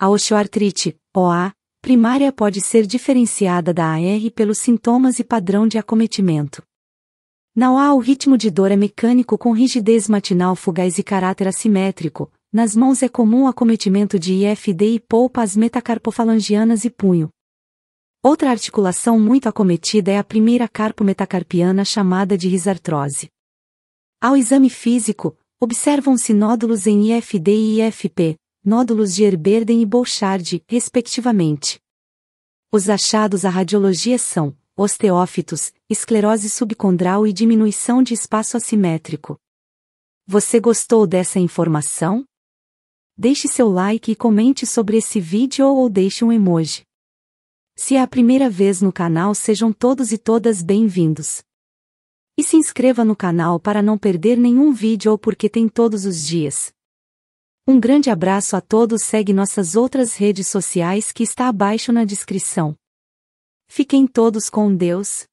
A osteoartrite, OA, primária pode ser diferenciada da AR pelos sintomas e padrão de acometimento. Na OA, o ritmo de dor é mecânico com rigidez matinal fugaz e caráter assimétrico. Nas mãos é comum acometimento de IFD e polpas metacarpofalangianas e punho. Outra articulação muito acometida é a primeira carpo metacarpiana chamada de risartrose. Ao exame físico, observam-se nódulos em IFD e IFP, nódulos de Herberden e Bouchard, respectivamente. Os achados à radiologia são osteófitos, esclerose subcondral e diminuição de espaço assimétrico. Você gostou dessa informação? Deixe seu like e comente sobre esse vídeo ou deixe um emoji. Se é a primeira vez no canal, sejam todos e todas bem-vindos. E se inscreva no canal para não perder nenhum vídeo ou porque tem todos os dias. Um grande abraço a todos. Segue nossas outras redes sociais que está abaixo na descrição. Fiquem todos com Deus.